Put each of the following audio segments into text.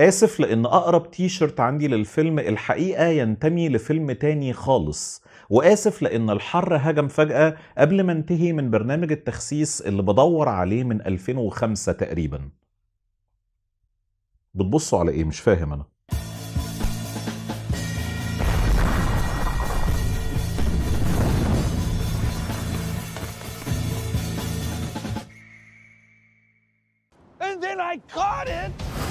اسف لان اقرب تي شيرت عندي للفيلم الحقيقه ينتمي لفيلم تاني خالص واسف لان الحر هجم فجاه قبل ما انتهي من برنامج التخسيس اللي بدور عليه من 2005 تقريبا بتبصوا على ايه مش فاهم انا And then I caught it!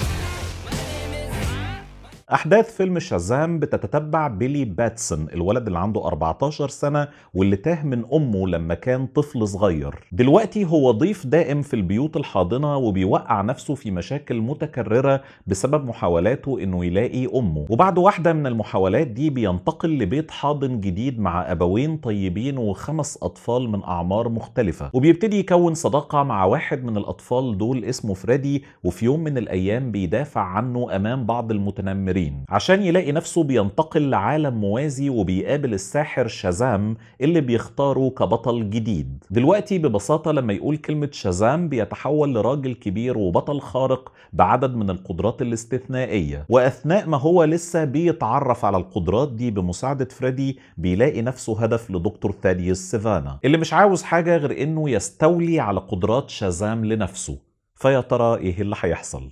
أحداث فيلم شازام بتتتبع بيلي باتسون الولد اللي عنده 14 سنة واللي تاه من أمه لما كان طفل صغير دلوقتي هو ضيف دائم في البيوت الحاضنة وبيوقع نفسه في مشاكل متكررة بسبب محاولاته إنه يلاقي أمه وبعد واحدة من المحاولات دي بينتقل لبيت حاضن جديد مع أبوين طيبين وخمس أطفال من أعمار مختلفة وبيبتدي يكون صداقة مع واحد من الأطفال دول اسمه فريدي وفي يوم من الأيام بيدافع عنه أمام بعض المتنمرين 20 عشان يلاقي نفسه بينتقل لعالم موازي وبيقابل الساحر شازام اللي بيختاره كبطل جديد دلوقتي ببساطة لما يقول كلمة شازام بيتحول لراجل كبير وبطل خارق بعدد من القدرات الاستثنائية وأثناء ما هو لسه بيتعرف على القدرات دي بمساعدة فريدي بيلاقي نفسه هدف لدكتور ثاديوس سيفانا اللي مش عاوز حاجة غير إنه يستولي على قدرات شازام لنفسه فيا ترى إيه اللي هيحصل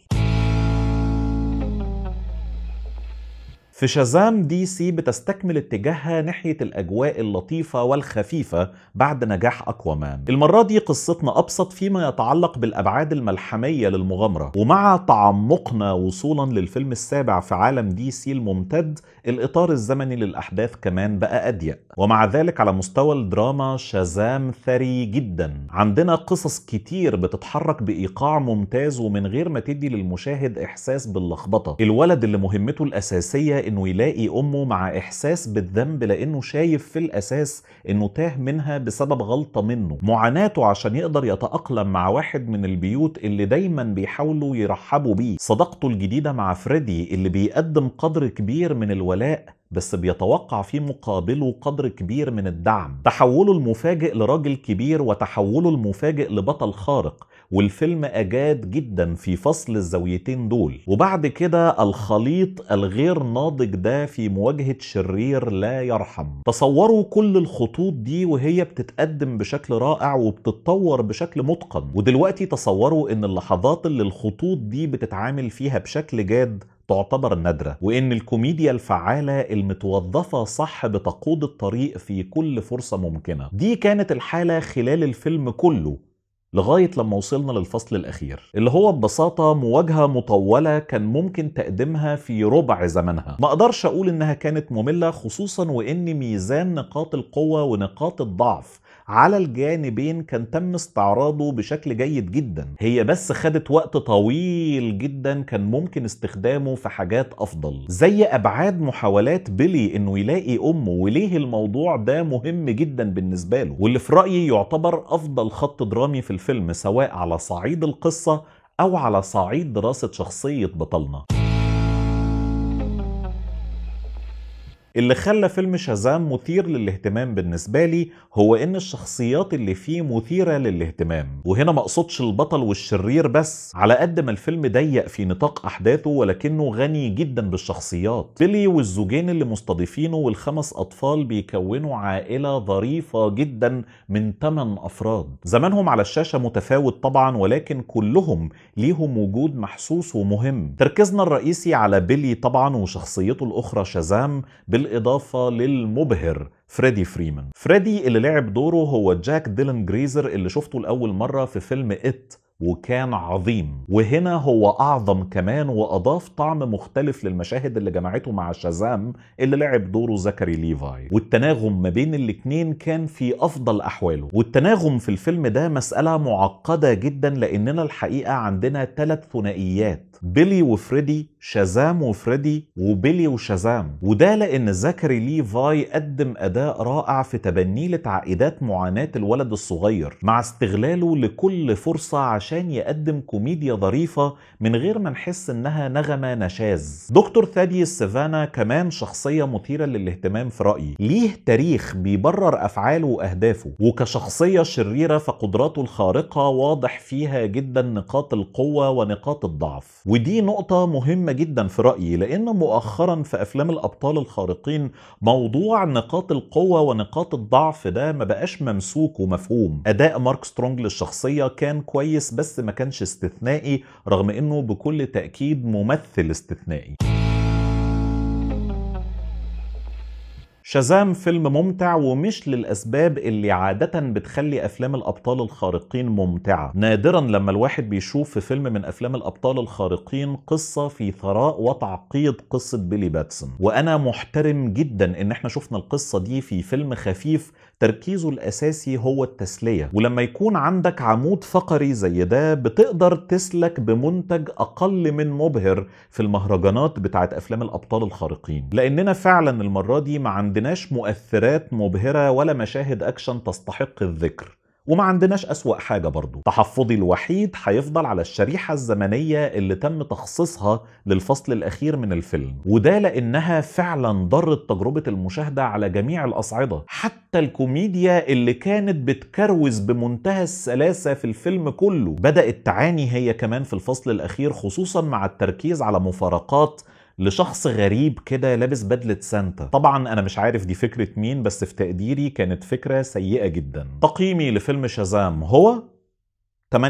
في شازام دي سي بتستكمل اتجاهها ناحية الأجواء اللطيفة والخفيفة بعد نجاح أكوامان المرة دي قصتنا أبسط فيما يتعلق بالأبعاد الملحمية للمغامرة ومع تعمقنا وصولا للفيلم السابع في عالم دي سي الممتد الإطار الزمني للأحداث كمان بقى أضيق ومع ذلك على مستوى الدراما شازام ثري جدا عندنا قصص كتير بتتحرك بإيقاع ممتاز ومن غير ما تدي للمشاهد إحساس باللخبطة الولد اللي مهمته الأساسية انه يلاقي امه مع احساس بالذنب لانه شايف في الاساس انه تاه منها بسبب غلطه منه معاناته عشان يقدر يتاقلم مع واحد من البيوت اللي دايما بيحاولوا يرحبوا بيه صداقته الجديده مع فريدي اللي بيقدم قدر كبير من الولاء بس بيتوقع في مقابله قدر كبير من الدعم تحوله المفاجئ لراجل كبير وتحوله المفاجئ لبطل خارق والفيلم أجاد جدا في فصل الزاويتين دول وبعد كده الخليط الغير ناضج ده في مواجهة شرير لا يرحم تصوروا كل الخطوط دي وهي بتتقدم بشكل رائع وبتتطور بشكل متقن ودلوقتي تصوروا ان اللحظات اللي الخطوط دي بتتعامل فيها بشكل جاد تعتبر نادرة وإن الكوميديا الفعالة المتوظفة صح بتقود الطريق في كل فرصة ممكنة دي كانت الحالة خلال الفيلم كله لغاية لما وصلنا للفصل الأخير اللي هو ببساطة مواجهة مطولة كان ممكن تقديمها في ربع زمنها ما أقدرش أقول إنها كانت مملة خصوصا وإن ميزان نقاط القوة ونقاط الضعف على الجانبين كان تم استعراضه بشكل جيد جدا هي بس خدت وقت طويل جدا كان ممكن استخدامه في حاجات افضل زي ابعاد محاولات بيلي انه يلاقي امه وليه الموضوع ده مهم جدا بالنسبه له واللي في رايي يعتبر افضل خط درامي في الفيلم سواء على صعيد القصة أو على صعيد دراسة شخصية بطلنا اللي خلى فيلم شازام مثير للاهتمام بالنسبة لي هو إن الشخصيات اللي فيه مثيرة للاهتمام وهنا ما أقصدش البطل والشرير بس على قد ما الفيلم ضيق في نطاق أحداثه ولكنه غني جدا بالشخصيات بيلي والزوجين اللي مستضيفينه والخمس أطفال بيكونوا عائلة ظريفة جدا من 8 أفراد زمانهم على الشاشة متفاوت طبعا ولكن كلهم ليهم وجود محسوس ومهم تركيزنا الرئيسي على بيلي طبعا وشخصيته الأخرى شازام بال بالإضافة للمبهر فريدي فريمان فريدي اللي لعب دوره هو جاك ديلان جريزر اللي شفته لأول مرة في فيلم إت وكان عظيم وهنا هو أعظم كمان وأضاف طعم مختلف للمشاهد اللي جمعته مع شازام اللي لعب دوره زكري ليفاي والتناغم ما بين الاتنين كان في أفضل أحواله والتناغم في الفيلم ده مسألة معقدة جدا لأننا الحقيقة عندنا ثلاث ثنائيات بيلي وفريدي شازام وفريدي وبيلي وشازام وده لأن زكري ليفاي قدم أداء رائع في تبنيه لتعقيدات معاناة الولد الصغير مع استغلاله لكل فرصة عشان يقدم كوميديا ظريفة من غير ما نحس إنها نغمة نشاز دكتور ثادي سيفانا كمان شخصية مثيرة للاهتمام في رأيي ليه تاريخ بيبرر أفعاله وأهدافه وكشخصية شريرة فقدراته الخارقة واضح فيها جدا نقاط القوة ونقاط الضعف ودي نقطة مهمة جدا في رأيي لأن مؤخرا في أفلام الأبطال الخارقين موضوع نقاط القوة ونقاط الضعف ده ما بقاش ممسوك ومفهوم أداء مارك سترونج للشخصية كان كويس بس ما كانش استثنائي رغم انه بكل تاكيد ممثل استثنائي شازام فيلم ممتع ومش للأسباب اللي عادة بتخلي أفلام الأبطال الخارقين ممتعة نادرا لما الواحد بيشوف في فيلم من أفلام الأبطال الخارقين قصة في ثراء وتعقيد قصة بيلي باتسون وأنا محترم جدا إن احنا شفنا القصة دي في فيلم خفيف تركيزه الأساسي هو التسلية ولما يكون عندك عمود فقري زي ده بتقدر تسلك بمنتج أقل من مبهر في المهرجانات بتاعت أفلام الأبطال الخارقين لأننا فعلا المرة دي ما عند عندناش مؤثرات مبهرة ولا مشاهد أكشن تستحق الذكر وما عندناش أسوأ حاجة برضو تحفظي الوحيد هيفضل على الشريحة الزمنية اللي تم تخصيصها للفصل الأخير من الفيلم وده لأنها فعلا ضرت تجربة المشاهدة على جميع الأصعدة حتى الكوميديا اللي كانت بتكروز بمنتهى السلاسة في الفيلم كله بدأت تعاني هي كمان في الفصل الأخير خصوصا مع التركيز على مفارقات لشخص غريب كده لابس بدله سانتا طبعا انا مش عارف دي فكره مين بس في تقديري كانت فكره سيئه جدا تقييمي لفيلم شازام هو 8.5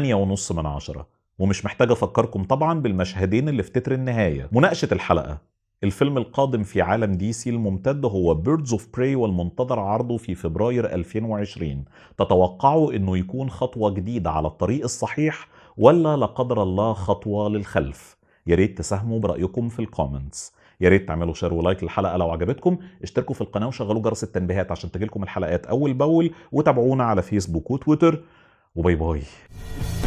من عشرة ومش محتاج افكركم طبعا بالمشهدين اللي في تتر النهايه مناقشه الحلقه الفيلم القادم في عالم دي سي الممتد هو بيردز اوف براي والمنتظر عرضه في فبراير 2020 تتوقعوا انه يكون خطوه جديده على الطريق الصحيح ولا لا قدر الله خطوه للخلف يا ريت تساهموا برايكم في الكومنتس يا ريت تعملوا شير ولايك للحلقه لو عجبتكم اشتركوا في القناه وشغلوا جرس التنبيهات عشان تجيلكم الحلقات اول باول وتابعونا على فيسبوك وتويتر وباي باي